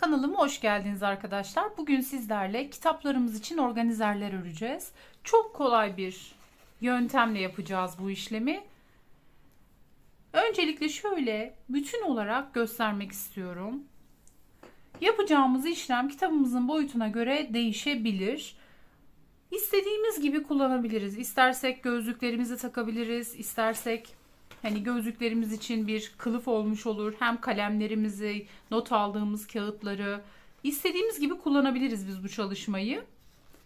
Kanalıma hoş geldiniz arkadaşlar. Bugün sizlerle kitaplarımız için organizerler öreceğiz. Çok kolay bir yöntemle yapacağız bu işlemi. Öncelikle şöyle bütün olarak göstermek istiyorum. Yapacağımız işlem kitabımızın boyutuna göre değişebilir. İstediğimiz gibi kullanabiliriz. İstersek gözlüklerimizi takabiliriz, istersek Hani gözlüklerimiz için bir kılıf olmuş olur. Hem kalemlerimizi, not aldığımız kağıtları istediğimiz gibi kullanabiliriz biz bu çalışmayı.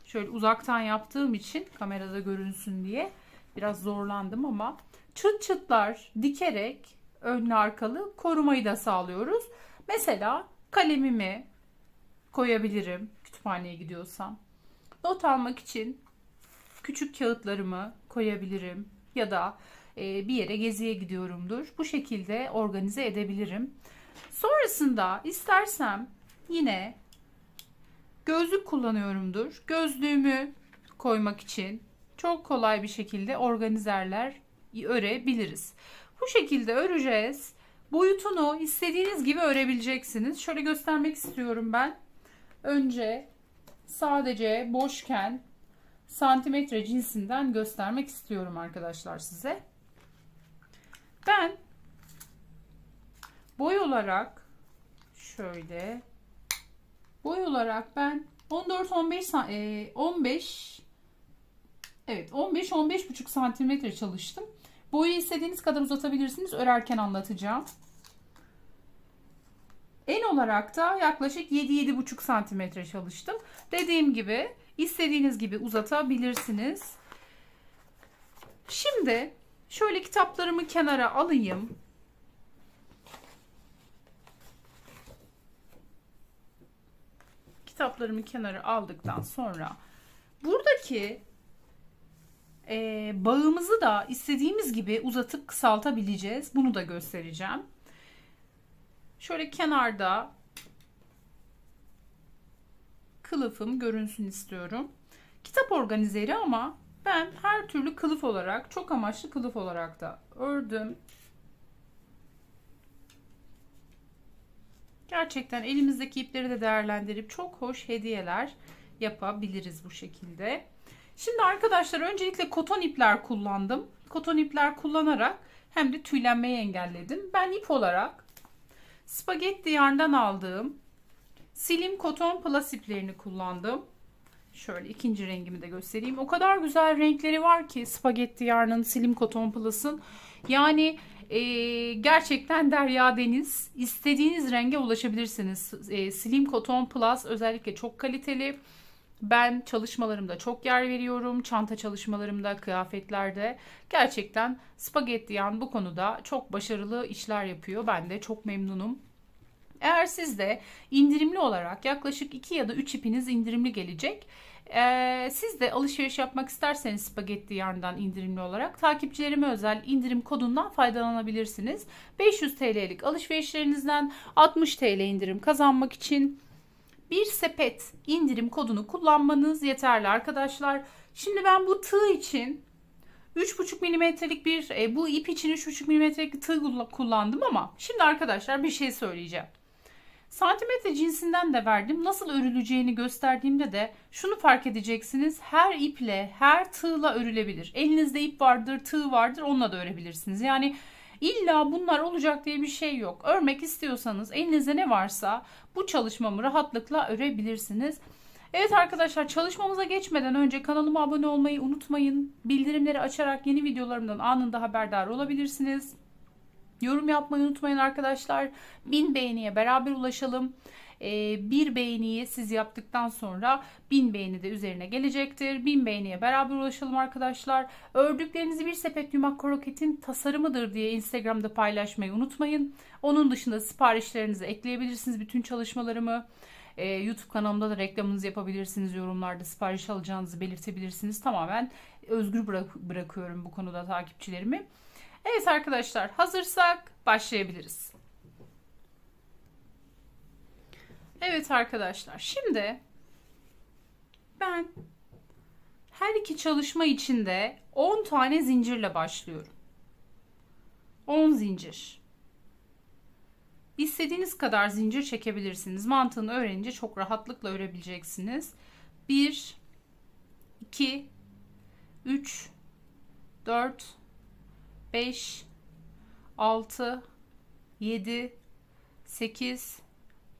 Şöyle uzaktan yaptığım için kamerada görünsün diye biraz zorlandım ama çıt çıtlar dikerek önlü arkalı korumayı da sağlıyoruz. Mesela kalemimi koyabilirim kütüphaneye gidiyorsam. Not almak için küçük kağıtlarımı koyabilirim ya da e, bir yere geziye gidiyorumdur. Bu şekilde organize edebilirim. Sonrasında istersem yine gözlük kullanıyorumdur. Gözlüğümü koymak için çok kolay bir şekilde organizerler örebiliriz. Bu şekilde öreceğiz. Boyutunu istediğiniz gibi örebileceksiniz. Şöyle göstermek istiyorum ben. Önce sadece boşken santimetre cinsinden göstermek istiyorum arkadaşlar size. Ben boy olarak şöyle boy olarak ben 14 15 15 evet 15 15 buçuk santimetre çalıştım. Boyu istediğiniz kadar uzatabilirsiniz. Örerken anlatacağım. En olarak da yaklaşık 7 buçuk santimetre çalıştım. Dediğim gibi istediğiniz gibi uzatabilirsiniz. Şimdi Şöyle kitaplarımı kenara alayım. Kitaplarımı kenara aldıktan sonra buradaki e, bağımızı da istediğimiz gibi uzatıp kısaltabileceğiz. Bunu da göstereceğim. Şöyle kenarda kılıfım görünsün istiyorum. Kitap organizeri ama ben her türlü kılıf olarak, çok amaçlı kılıf olarak da ördüm. Gerçekten elimizdeki ipleri de değerlendirip çok hoş hediyeler yapabiliriz bu şekilde. Şimdi arkadaşlar öncelikle koton ipler kullandım. Koton ipler kullanarak hem de tüylenmeyi engelledim. Ben ip olarak spagetti yarından aldığım silim koton plus iplerini kullandım. Şöyle ikinci rengimi de göstereyim. O kadar güzel renkleri var ki spagetti yarnın silim koton Plus'ın. Yani e, gerçekten derya deniz. İstediğiniz renge ulaşabilirsiniz. E, Slim Cotton Plus özellikle çok kaliteli. Ben çalışmalarımda çok yer veriyorum. Çanta çalışmalarımda, kıyafetlerde. Gerçekten spagetti yan bu konuda çok başarılı işler yapıyor. Ben de çok memnunum. Eğer sizde indirimli olarak yaklaşık 2 ya da 3 ipiniz indirimli gelecek. Ee, siz de alışveriş yapmak isterseniz spagetti yarından indirimli olarak takipçilerime özel indirim kodundan faydalanabilirsiniz. 500 TL'lik alışverişlerinizden 60 TL indirim kazanmak için bir sepet indirim kodunu kullanmanız yeterli arkadaşlar. Şimdi ben bu tığ için 3,5 milimetrelik bir e, bu ip için 3,5 milimetrelik tığ kullandım ama şimdi arkadaşlar bir şey söyleyeceğim. Santimetre cinsinden de verdim. Nasıl örüleceğini gösterdiğimde de şunu fark edeceksiniz. Her iple, her tığla örülebilir. Elinizde ip vardır, tığ vardır. Onunla da örebilirsiniz. Yani illa bunlar olacak diye bir şey yok. Örmek istiyorsanız elinizde ne varsa bu çalışmamı rahatlıkla örebilirsiniz. Evet arkadaşlar çalışmamıza geçmeden önce kanalıma abone olmayı unutmayın. Bildirimleri açarak yeni videolarımdan anında haberdar olabilirsiniz. Yorum yapmayı unutmayın arkadaşlar. bin beğeniye beraber ulaşalım. Ee, bir beğeniyi siz yaptıktan sonra bin beğeni de üzerine gelecektir. Bin beğeniye beraber ulaşalım arkadaşlar. Ördüklerinizi bir sepet yumak kroketin tasarımıdır diye Instagram'da paylaşmayı unutmayın. Onun dışında siparişlerinizi ekleyebilirsiniz bütün çalışmalarımı. E, YouTube kanalımda da reklamınızı yapabilirsiniz. Yorumlarda sipariş alacağınızı belirtebilirsiniz. Tamamen özgür bırak bırakıyorum bu konuda takipçilerimi. Evet arkadaşlar hazırsak başlayabiliriz. Evet arkadaşlar şimdi ben her iki çalışma içinde 10 tane zincirle başlıyorum. 10 zincir. İstediğiniz kadar zincir çekebilirsiniz. Mantığını öğrenince çok rahatlıkla örebileceksiniz. 1 2 3 4 5 6 7 8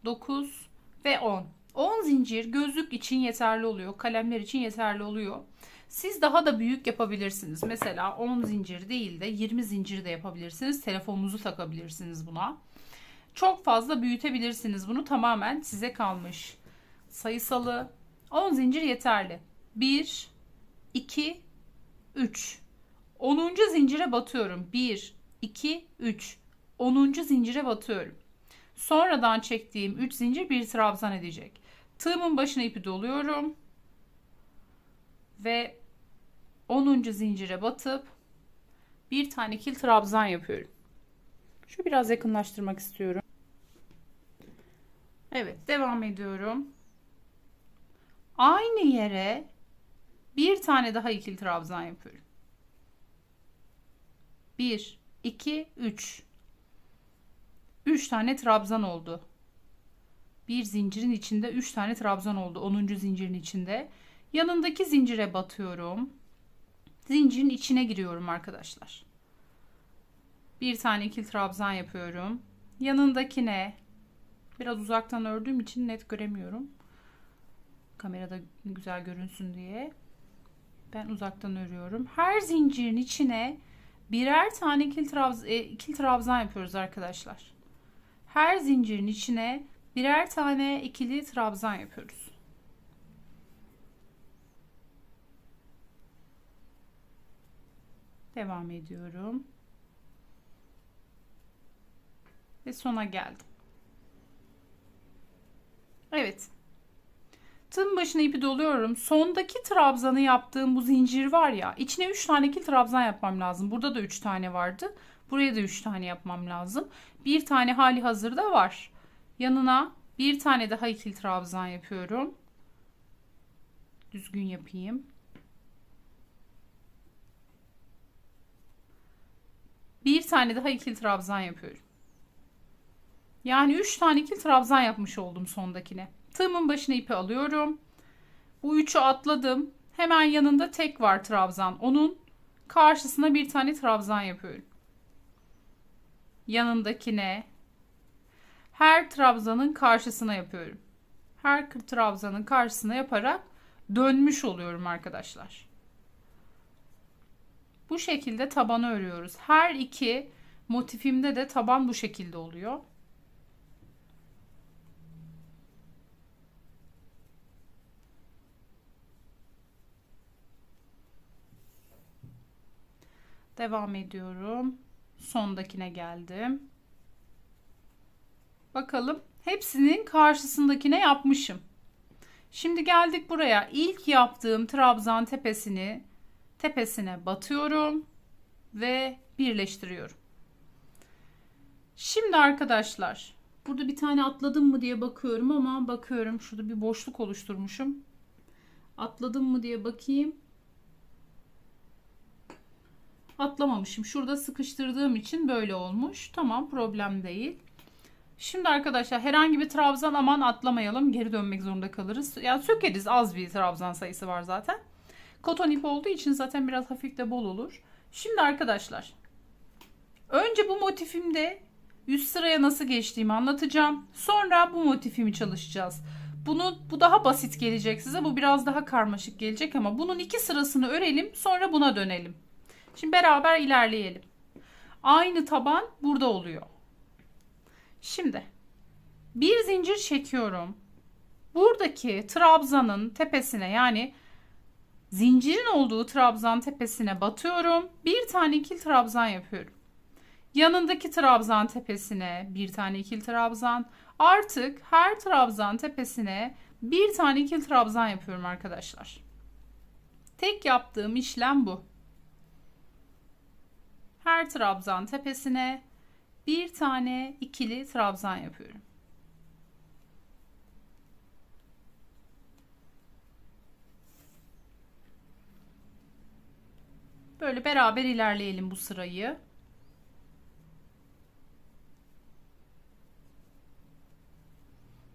9 ve 10. 10 zincir gözlük için yeterli oluyor. Kalemler için yeterli oluyor. Siz daha da büyük yapabilirsiniz. Mesela 10 zincir değil de 20 zincir de yapabilirsiniz. Telefonunuzu takabilirsiniz buna. Çok fazla büyütebilirsiniz. Bunu tamamen size kalmış. Sayısalı 10 zincir yeterli. 1 2 3 10. zincire batıyorum. 1, 2, 3. 10. zincire batıyorum. Sonradan çektiğim 3 zincir bir trabzan edecek. Tığımın başına ipi doluyorum. Ve 10. zincire batıp bir tane kil trabzan yapıyorum. Şu biraz yakınlaştırmak istiyorum. Evet devam ediyorum. Aynı yere bir tane daha ikili trabzan yapıyorum. 1, 2, 3. 3 tane trabzan oldu. Bir zincirin içinde 3 tane trabzan oldu. 10. zincirin içinde. Yanındaki zincire batıyorum. Zincirin içine giriyorum arkadaşlar. Bir tane ikili trabzan yapıyorum. Yanındakine biraz uzaktan ördüğüm için net göremiyorum. Kamerada güzel görünsün diye. Ben uzaktan örüyorum. Her zincirin içine birer tane kil, trabz, e, kil trabzan yapıyoruz arkadaşlar. Her zincirin içine birer tane ikili trabzan yapıyoruz. Devam ediyorum. Ve sona geldim. Evet. Tığın başına ipi doluyorum. Sondaki trabzanı yaptığım bu zincir var ya. İçine 3 tane kil trabzan yapmam lazım. Burada da 3 tane vardı. Buraya da 3 tane yapmam lazım. Bir tane hali hazırda var. Yanına bir tane daha ikili trabzan yapıyorum. Düzgün yapayım. Bir tane daha ikili trabzan yapıyorum. Yani 3 tane ikili trabzan yapmış oldum sondakine. Tığımın başına ipi alıyorum. Bu üçü atladım. Hemen yanında tek var trabzan. Onun karşısına bir tane trabzan yapıyorum. Yanındakine her trabzanın karşısına yapıyorum. Her trabzanın karşısına yaparak dönmüş oluyorum arkadaşlar. Bu şekilde tabanı örüyoruz. Her iki motifimde de taban bu şekilde oluyor. Devam ediyorum. Sondakine geldim. Bakalım hepsinin karşısındakine yapmışım. Şimdi geldik buraya. İlk yaptığım trabzan tepesini tepesine batıyorum ve birleştiriyorum. Şimdi arkadaşlar burada bir tane atladım mı diye bakıyorum ama bakıyorum şurada bir boşluk oluşturmuşum. Atladım mı diye bakayım atlamamışım. Şurada sıkıştırdığım için böyle olmuş. Tamam problem değil. Şimdi arkadaşlar herhangi bir trabzan aman atlamayalım. Geri dönmek zorunda kalırız. Ya yani sökeriz az bir trabzan sayısı var zaten. Koton ip olduğu için zaten biraz hafif de bol olur. Şimdi arkadaşlar önce bu motifimde üst sıraya nasıl geçtiğimi anlatacağım. Sonra bu motifimi çalışacağız. Bunu bu daha basit gelecek size. Bu biraz daha karmaşık gelecek ama bunun iki sırasını örelim. Sonra buna dönelim. Şimdi beraber ilerleyelim. Aynı taban burada oluyor. Şimdi bir zincir çekiyorum. Buradaki trabzanın tepesine yani zincirin olduğu trabzan tepesine batıyorum. Bir tane ikil trabzan yapıyorum. Yanındaki trabzan tepesine bir tane ikil trabzan. Artık her trabzan tepesine bir tane ikil trabzan yapıyorum arkadaşlar. Tek yaptığım işlem bu her trabzan tepesine bir tane ikili trabzan yapıyorum. Böyle beraber ilerleyelim bu sırayı.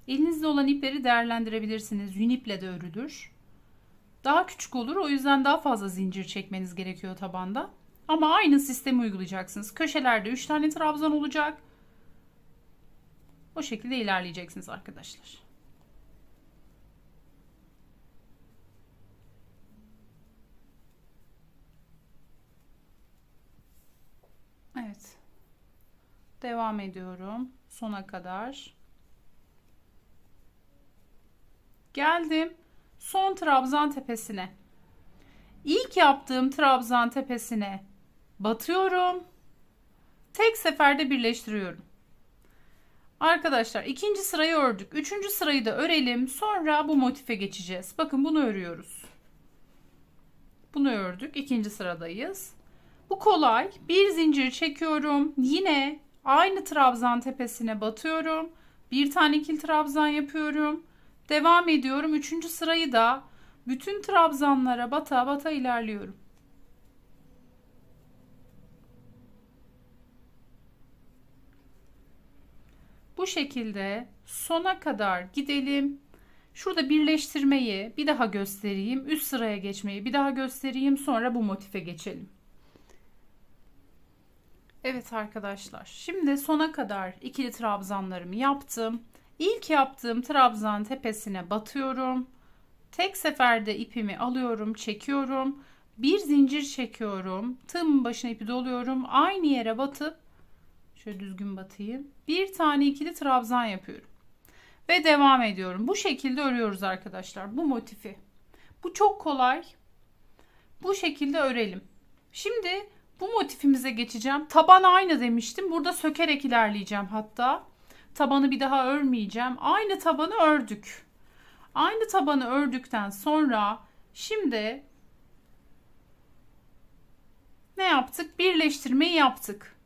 Elinizde olan ipleri değerlendirebilirsiniz. Yün iple de örülür. Daha küçük olur. O yüzden daha fazla zincir çekmeniz gerekiyor tabanda. Ama aynı sistemi uygulayacaksınız. Köşelerde 3 tane trabzan olacak. O şekilde ilerleyeceksiniz arkadaşlar. Evet. Devam ediyorum sona kadar. Geldim son trabzan tepesine. İlk yaptığım trabzan tepesine batıyorum. Tek seferde birleştiriyorum. Arkadaşlar ikinci sırayı ördük. Üçüncü sırayı da örelim. Sonra bu motife geçeceğiz. Bakın bunu örüyoruz. Bunu ördük. ikinci sıradayız. Bu kolay. Bir zincir çekiyorum. Yine aynı trabzan tepesine batıyorum. Bir tane kil trabzan yapıyorum. Devam ediyorum. Üçüncü sırayı da bütün trabzanlara bata bata ilerliyorum. Bu şekilde sona kadar gidelim. Şurada birleştirmeyi bir daha göstereyim. Üst sıraya geçmeyi bir daha göstereyim. Sonra bu motife geçelim. Evet arkadaşlar. Şimdi sona kadar ikili trabzanlarımı yaptım. İlk yaptığım trabzan tepesine batıyorum. Tek seferde ipimi alıyorum, çekiyorum. Bir zincir çekiyorum. Tığımın başına ipi doluyorum. Aynı yere batıp Şöyle düzgün batayım. Bir tane ikili trabzan yapıyorum. Ve devam ediyorum. Bu şekilde örüyoruz arkadaşlar bu motifi. Bu çok kolay. Bu şekilde örelim. Şimdi bu motifimize geçeceğim. Taban aynı demiştim. Burada sökerek ilerleyeceğim hatta. Tabanı bir daha örmeyeceğim. Aynı tabanı ördük. Aynı tabanı ördükten sonra şimdi ne yaptık? Birleştirmeyi yaptık.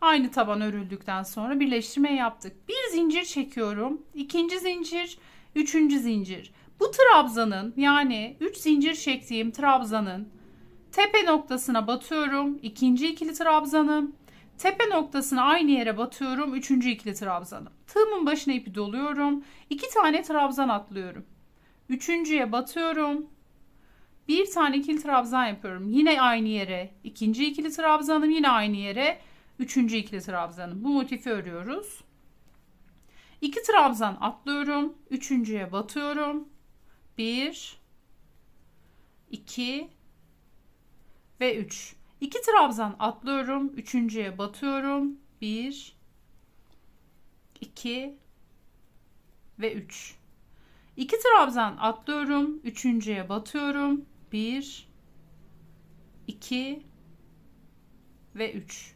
Aynı taban örüldükten sonra birleştirme yaptık. Bir zincir çekiyorum. ikinci zincir, üçüncü zincir. Bu trabzanın yani 3 zincir çektiğim trabzanın tepe noktasına batıyorum. ikinci ikili trabzanım. Tepe noktasını aynı yere batıyorum. Üçüncü ikili trabzanım. Tığımın başına ipi doluyorum. iki tane trabzan atlıyorum. Üçüncüye batıyorum. Bir tane ikili trabzan yapıyorum. Yine aynı yere. ikinci ikili trabzanım yine aynı yere. Üçüncü ikili trabzanı bu motifi örüyoruz. İki trabzan atlıyorum. Üçüncüye batıyorum. Bir, iki ve üç. İki trabzan atlıyorum. Üçüncüye batıyorum. Bir, iki ve üç. İki trabzan atlıyorum. Üçüncüye batıyorum. Bir, iki ve üç.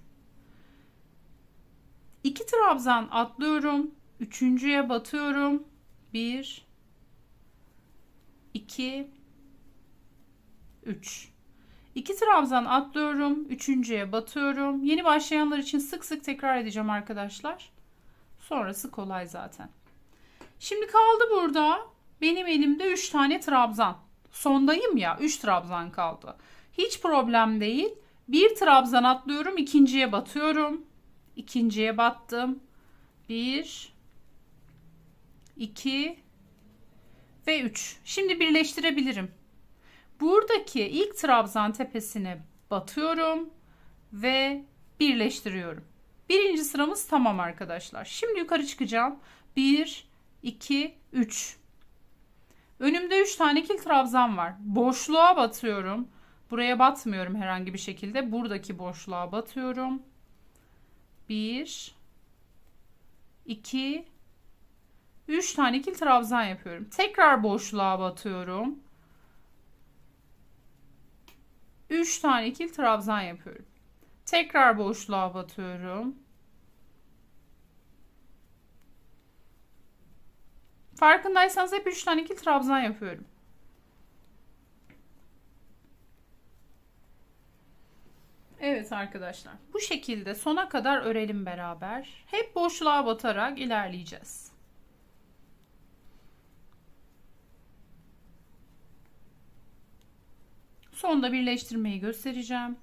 2 trabzan atlıyorum. Üçüncüye batıyorum. 1 2 3 2 trabzan atlıyorum. Üçüncüye batıyorum. Yeni başlayanlar için sık sık tekrar edeceğim arkadaşlar. Sonrası kolay zaten. Şimdi kaldı burada benim elimde 3 tane trabzan. Sondayım ya 3 trabzan kaldı. Hiç problem değil. Bir trabzan atlıyorum ikinciye batıyorum ikinciye battım. 1 2 ve 3. Şimdi birleştirebilirim. Buradaki ilk trabzan tepesine batıyorum ve birleştiriyorum. Birinci sıramız tamam arkadaşlar. Şimdi yukarı çıkacağım. 1 2 3 Önümde 3 tane kil trabzan var. Boşluğa batıyorum. Buraya batmıyorum herhangi bir şekilde. Buradaki boşluğa batıyorum 1 2 3 tane ikili trabzan yapıyorum. Tekrar boşluğa batıyorum. 3 tane ikili trabzan yapıyorum. Tekrar boşluğa batıyorum. Farkındaysanız hep 3 tane ikili trabzan yapıyorum. Evet arkadaşlar bu şekilde sona kadar örelim beraber. Hep boşluğa batarak ilerleyeceğiz. Sonda birleştirmeyi göstereceğim.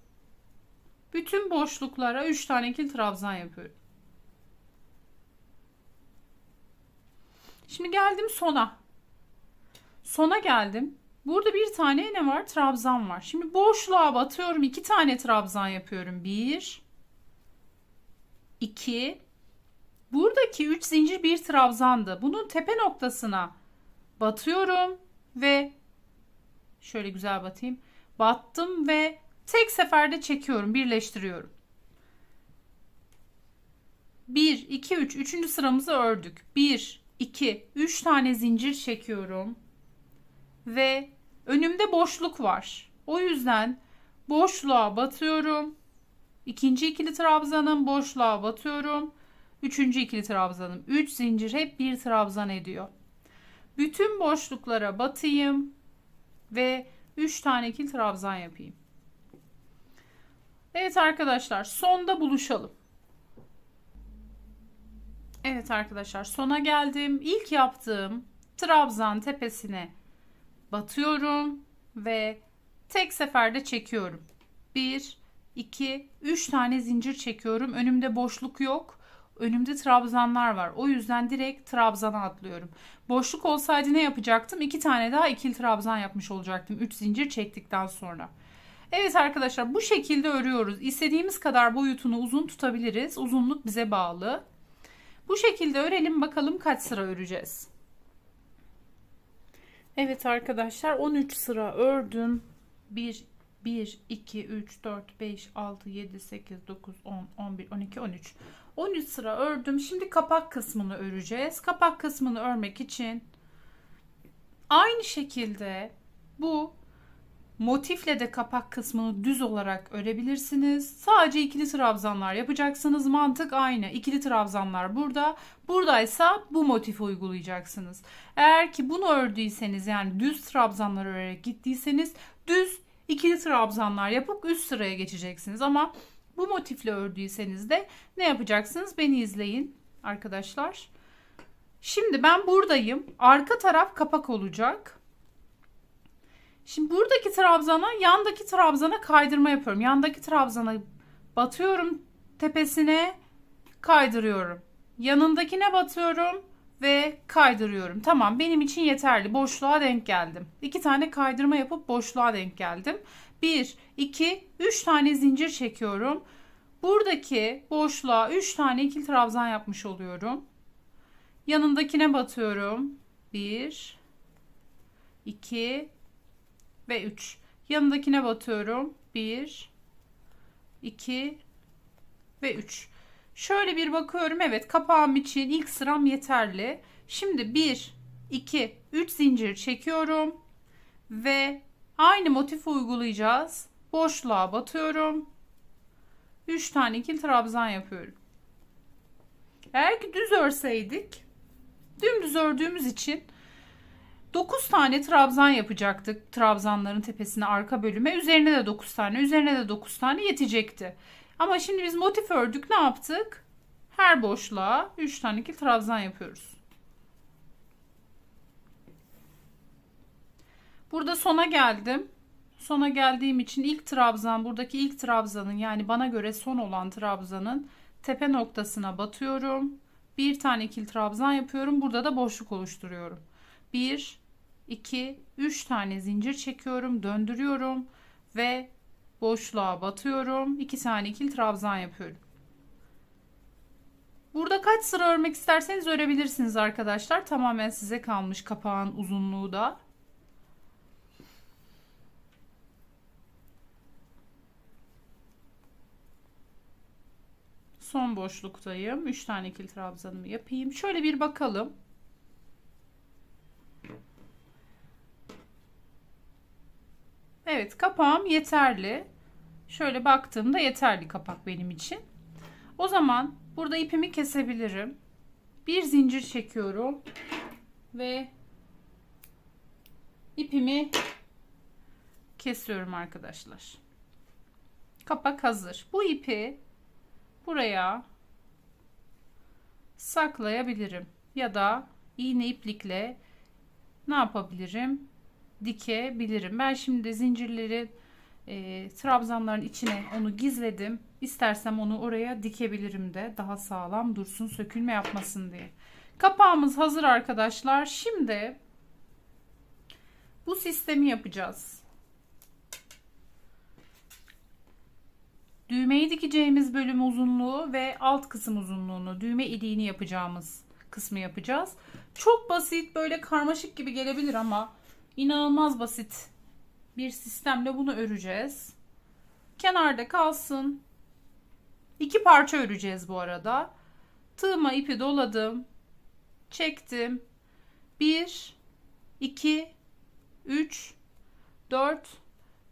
Bütün boşluklara 3 tane kil trabzan yapıyorum. Şimdi geldim sona. Sona geldim. Burada bir tane ne var? Trabzan var. Şimdi boşluğa batıyorum. iki tane trabzan yapıyorum. Bir, iki. Buradaki üç zincir bir trabzandı. Bunun tepe noktasına batıyorum ve şöyle güzel batayım. Battım ve tek seferde çekiyorum, birleştiriyorum. Bir, iki, üç. Üçüncü sıramızı ördük. Bir, iki, üç tane zincir çekiyorum. Ve Önümde boşluk var. O yüzden boşluğa batıyorum. İkinci ikili trabzanım boşluğa batıyorum. Üçüncü ikili trabzanım. Üç zincir hep bir trabzan ediyor. Bütün boşluklara batayım ve üç tane ikili trabzan yapayım. Evet arkadaşlar sonda buluşalım. Evet arkadaşlar sona geldim. İlk yaptığım trabzan tepesine batıyorum ve tek seferde çekiyorum. 1 2 3 tane zincir çekiyorum. Önümde boşluk yok. Önümde trabzanlar var. O yüzden direkt trabzana atlıyorum. Boşluk olsaydı ne yapacaktım? 2 tane daha ikili trabzan yapmış olacaktım. 3 zincir çektikten sonra. Evet arkadaşlar bu şekilde örüyoruz. İstediğimiz kadar boyutunu uzun tutabiliriz. Uzunluk bize bağlı. Bu şekilde örelim bakalım kaç sıra öreceğiz. Evet arkadaşlar 13 sıra ördüm. 1 1 2 3 4 5 6 7 8 9 10 11 12 13. 13 sıra ördüm. Şimdi kapak kısmını öreceğiz. Kapak kısmını örmek için aynı şekilde bu Motifle de kapak kısmını düz olarak örebilirsiniz. Sadece ikili trabzanlar yapacaksınız. Mantık aynı. İkili trabzanlar burada. Buradaysa bu motifi uygulayacaksınız. Eğer ki bunu ördüyseniz yani düz trabzanlar örerek gittiyseniz düz ikili trabzanlar yapıp üst sıraya geçeceksiniz. Ama bu motifle ördüyseniz de ne yapacaksınız? Beni izleyin arkadaşlar. Şimdi ben buradayım. Arka taraf kapak olacak. Şimdi buradaki trabzana yandaki trabzana kaydırma yapıyorum. Yandaki trabzana batıyorum tepesine kaydırıyorum. Yanındakine batıyorum ve kaydırıyorum. Tamam benim için yeterli. Boşluğa denk geldim. İki tane kaydırma yapıp boşluğa denk geldim. Bir, iki, üç tane zincir çekiyorum. Buradaki boşluğa üç tane ikili trabzan yapmış oluyorum. Yanındakine batıyorum. Bir, iki, ve 3. Yanındakine batıyorum. 1, 2 ve 3. Şöyle bir bakıyorum. Evet kapağım için ilk sıram yeterli. Şimdi 1, 2, 3 zincir çekiyorum. Ve aynı motifi uygulayacağız. Boşluğa batıyorum. 3 tane ikili trabzan yapıyorum. Eğer ki düz örseydik dümdüz ördüğümüz için 9 tane trabzan yapacaktık. Trabzanların tepesine arka bölüme. Üzerine de 9 tane. Üzerine de 9 tane yetecekti. Ama şimdi biz motif ördük. Ne yaptık? Her boşluğa 3 tane kil trabzan yapıyoruz. Burada sona geldim. Sona geldiğim için ilk trabzan buradaki ilk trabzanın yani bana göre son olan trabzanın tepe noktasına batıyorum. Bir tane kil trabzan yapıyorum. Burada da boşluk oluşturuyorum. 1 2, 3 tane zincir çekiyorum, döndürüyorum ve boşluğa batıyorum. 2 tane ikili trabzan yapıyorum. Burada kaç sıra örmek isterseniz örebilirsiniz arkadaşlar. Tamamen size kalmış kapağın uzunluğu da. Son boşluktayım. 3 tane ikili trabzanımı yapayım. Şöyle bir bakalım. Evet kapağım yeterli. Şöyle baktığımda yeterli kapak benim için. O zaman burada ipimi kesebilirim. Bir zincir çekiyorum ve ipimi kesiyorum arkadaşlar. Kapak hazır. Bu ipi buraya saklayabilirim ya da iğne iplikle ne yapabilirim? dikebilirim. Ben şimdi zincirleri e, trabzanların içine onu gizledim. İstersem onu oraya dikebilirim de daha sağlam dursun sökülme yapmasın diye. Kapağımız hazır arkadaşlar. Şimdi bu sistemi yapacağız. Düğmeyi dikeceğimiz bölüm uzunluğu ve alt kısım uzunluğunu, düğme iliğini yapacağımız kısmı yapacağız. Çok basit böyle karmaşık gibi gelebilir ama inanılmaz basit bir sistemle bunu öreceğiz. Kenarda kalsın. İki parça öreceğiz bu arada. Tığıma ipi doladım. Çektim. 1 2 3 4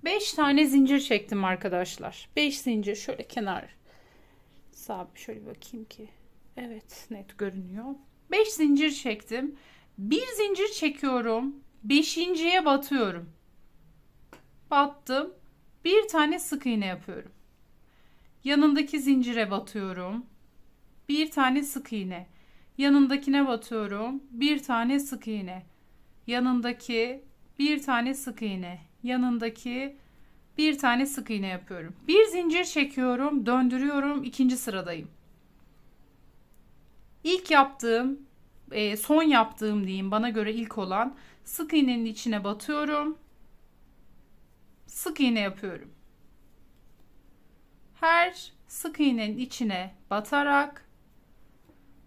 5 tane zincir çektim arkadaşlar. 5 zincir şöyle kenar sabit şöyle bakayım ki. Evet net görünüyor. 5 zincir çektim. Bir zincir çekiyorum. Beşinciye batıyorum. Battım. Bir tane sık iğne yapıyorum. Yanındaki zincire batıyorum. Bir tane sık iğne. Yanındakine batıyorum. Bir tane sık iğne. Yanındaki bir tane sık iğne. Yanındaki bir tane sık iğne yapıyorum. Bir zincir çekiyorum, döndürüyorum, ikinci sıradayım. İlk yaptığım, e, son yaptığım diyeyim bana göre ilk olan Sık iğnenin içine batıyorum. Sık iğne yapıyorum. Her sık iğnenin içine batarak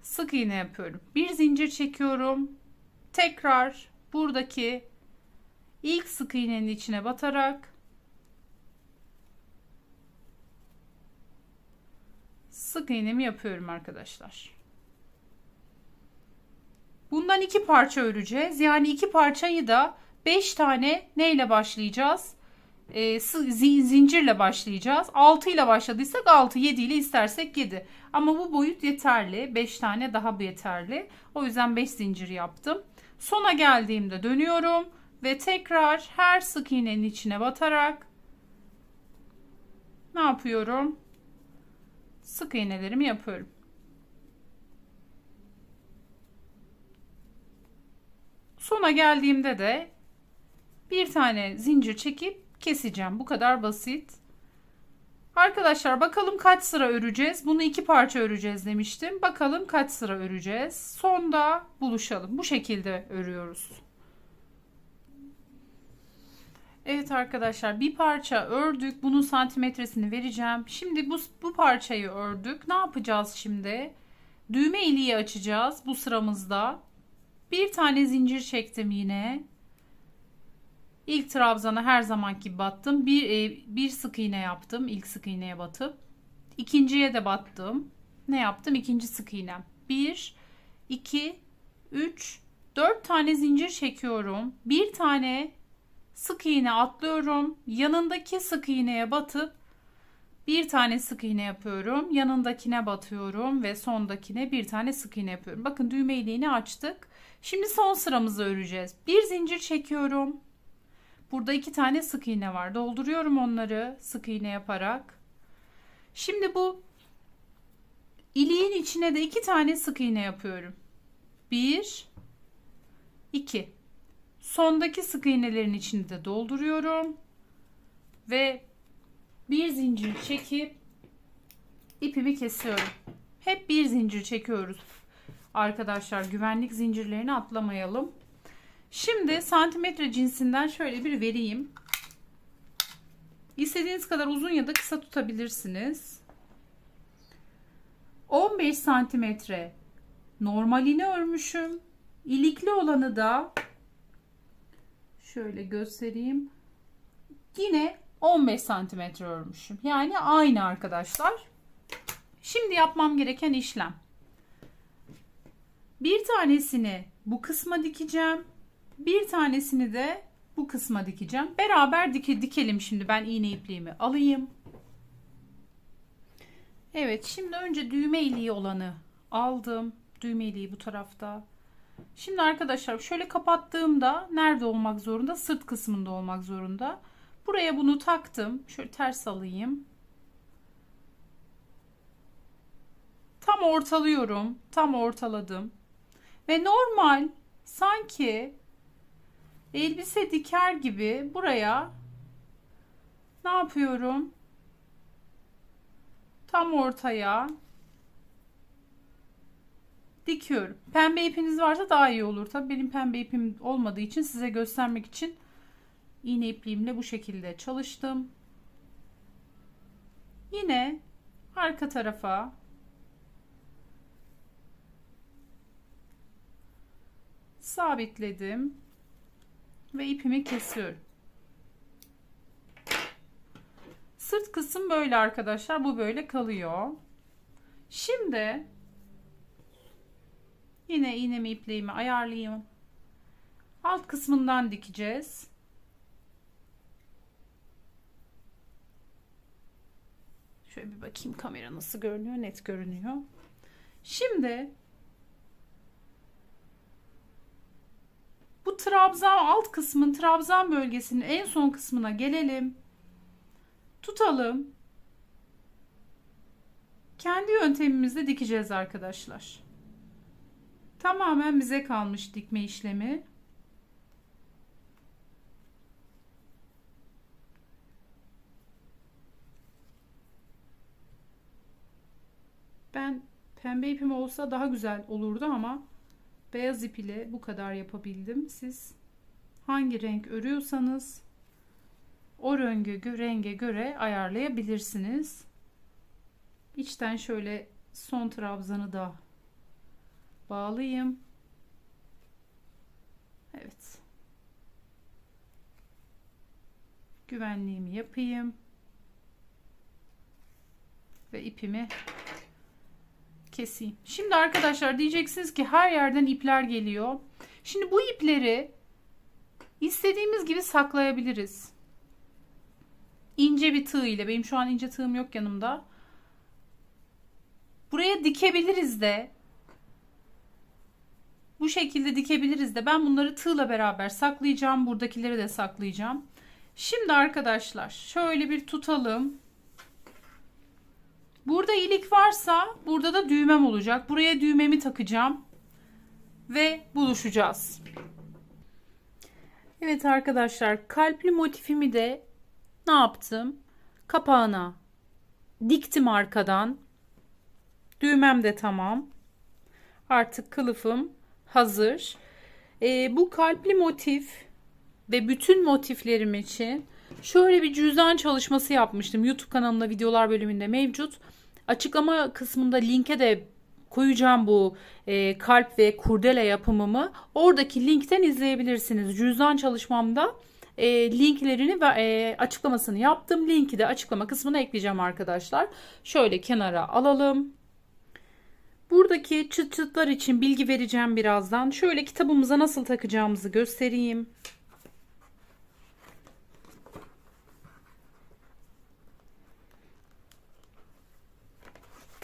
sık iğne yapıyorum. Bir zincir çekiyorum. Tekrar buradaki ilk sık iğnenin içine batarak sık iğnemi yapıyorum arkadaşlar. Bundan iki parça öreceğiz. Yani iki parçayı da beş tane neyle başlayacağız? E, zincirle başlayacağız. Altı ile başladıysak altı, yedi ile istersek yedi. Ama bu boyut yeterli. beş tane daha yeterli. O yüzden beş zincir yaptım. Sona geldiğimde dönüyorum ve tekrar her sık iğnenin içine batarak ne yapıyorum? Sık iğnelerimi yapıyorum. Sona geldiğimde de bir tane zincir çekip keseceğim. Bu kadar basit. Arkadaşlar bakalım kaç sıra öreceğiz. Bunu iki parça öreceğiz demiştim. Bakalım kaç sıra öreceğiz. Sonda buluşalım. Bu şekilde örüyoruz. Evet arkadaşlar bir parça ördük. Bunun santimetresini vereceğim. Şimdi bu, bu parçayı ördük. Ne yapacağız şimdi? Düğme iliği açacağız bu sıramızda. Bir tane zincir çektim yine. İlk trabzana her zamanki battım. Bir, e, bir sık iğne yaptım. İlk sık iğneye batıp. ikinciye de battım. Ne yaptım? İkinci sık iğnem. bir iki üç dört tane zincir çekiyorum. Bir tane sık iğne atlıyorum. Yanındaki sık iğneye batıp bir tane sık iğne yapıyorum. Yanındakine batıyorum ve sondakine bir tane sık iğne yapıyorum. Bakın düğme iliğini açtık. Şimdi son sıramızı öreceğiz. Bir zincir çekiyorum. Burada iki tane sık iğne var. Dolduruyorum onları sık iğne yaparak. Şimdi bu iliğin içine de iki tane sık iğne yapıyorum. Bir, iki. Sondaki sık iğnelerin içini de dolduruyorum. Ve bir zincir çekip ipimi kesiyorum. Hep bir zincir çekiyoruz. Arkadaşlar güvenlik zincirlerini atlamayalım. Şimdi santimetre cinsinden şöyle bir vereyim. İstediğiniz kadar uzun ya da kısa tutabilirsiniz. 15 santimetre normalini örmüşüm. İlikli olanı da şöyle göstereyim. Yine 15 santimetre örmüşüm. Yani aynı arkadaşlar. Şimdi yapmam gereken işlem. Bir tanesini bu kısma dikeceğim. Bir tanesini de bu kısma dikeceğim. Beraber dike, dikelim şimdi. Ben iğne ipliğimi alayım. Evet şimdi önce düğme iliği olanı aldım. Düğme iliği bu tarafta. Şimdi arkadaşlar şöyle kapattığımda nerede olmak zorunda? Sırt kısmında olmak zorunda. Buraya bunu taktım. Şöyle ters alayım. Tam ortalıyorum. Tam ortaladım. Ve normal sanki elbise diker gibi buraya ne yapıyorum? Tam ortaya dikiyorum. Pembe ipiniz varsa daha iyi olur. tabi benim pembe ipim olmadığı için size göstermek için iğne ipliğimle bu şekilde çalıştım. Yine arka tarafa sabitledim ve ipimi kesiyorum. Sırt kısım böyle arkadaşlar. Bu böyle kalıyor. Şimdi yine iğnemi ipliğimi ayarlayayım. Alt kısmından dikeceğiz. Şöyle bir bakayım kamera nasıl görünüyor. Net görünüyor. Şimdi Bu trabzan alt kısmın trabzan bölgesinin en son kısmına gelelim. Tutalım. Kendi yöntemimizle dikeceğiz arkadaşlar. Tamamen bize kalmış dikme işlemi. Ben pembe ipim olsa daha güzel olurdu ama beyaz ip ile bu kadar yapabildim. Siz hangi renk örüyorsanız o renge, renge göre ayarlayabilirsiniz. İçten şöyle son trabzanı da bağlayayım. Evet. Güvenliğimi yapayım. Ve ipimi keseyim. Şimdi arkadaşlar diyeceksiniz ki her yerden ipler geliyor. Şimdi bu ipleri istediğimiz gibi saklayabiliriz. İnce bir tığ ile benim şu an ince tığım yok yanımda. Buraya dikebiliriz de bu şekilde dikebiliriz de ben bunları tığla beraber saklayacağım buradakileri de saklayacağım şimdi arkadaşlar şöyle bir tutalım Burada ilik varsa burada da düğmem olacak. Buraya düğmemi takacağım ve buluşacağız. Evet arkadaşlar kalpli motifimi de ne yaptım? Kapağına diktim arkadan. Düğmem de tamam. Artık kılıfım hazır. Ee, bu kalpli motif ve bütün motiflerim için şöyle bir cüzdan çalışması yapmıştım. YouTube kanalımda videolar bölümünde mevcut. Açıklama kısmında linke de koyacağım bu e, kalp ve kurdele yapımımı. Oradaki linkten izleyebilirsiniz. Cüzdan çalışmamda e, linklerini ve e, açıklamasını yaptım. Linki de açıklama kısmına ekleyeceğim arkadaşlar. Şöyle kenara alalım. Buradaki çıt çıtlar için bilgi vereceğim birazdan. Şöyle kitabımıza nasıl takacağımızı göstereyim.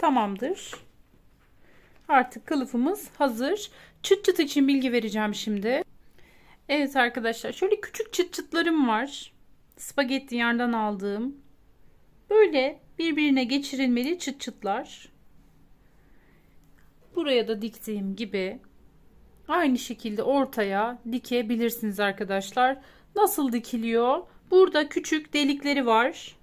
Tamamdır. Artık kılıfımız hazır. Çıt çıt için bilgi vereceğim şimdi. Evet arkadaşlar şöyle küçük çıt çıtlarım var. Spagetti yerden aldığım. Böyle birbirine geçirilmeli çıt çıtlar. Buraya da diktiğim gibi aynı şekilde ortaya dikebilirsiniz arkadaşlar. Nasıl dikiliyor? Burada küçük delikleri var.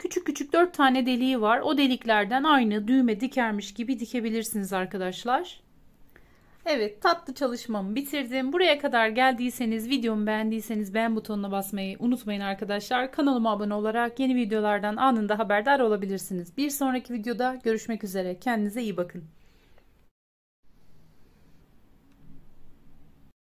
Küçük küçük 4 tane deliği var. O deliklerden aynı düğme dikermiş gibi dikebilirsiniz arkadaşlar. Evet tatlı çalışmamı bitirdim. Buraya kadar geldiyseniz videomu beğendiyseniz beğen butonuna basmayı unutmayın arkadaşlar. Kanalıma abone olarak yeni videolardan anında haberdar olabilirsiniz. Bir sonraki videoda görüşmek üzere. Kendinize iyi bakın.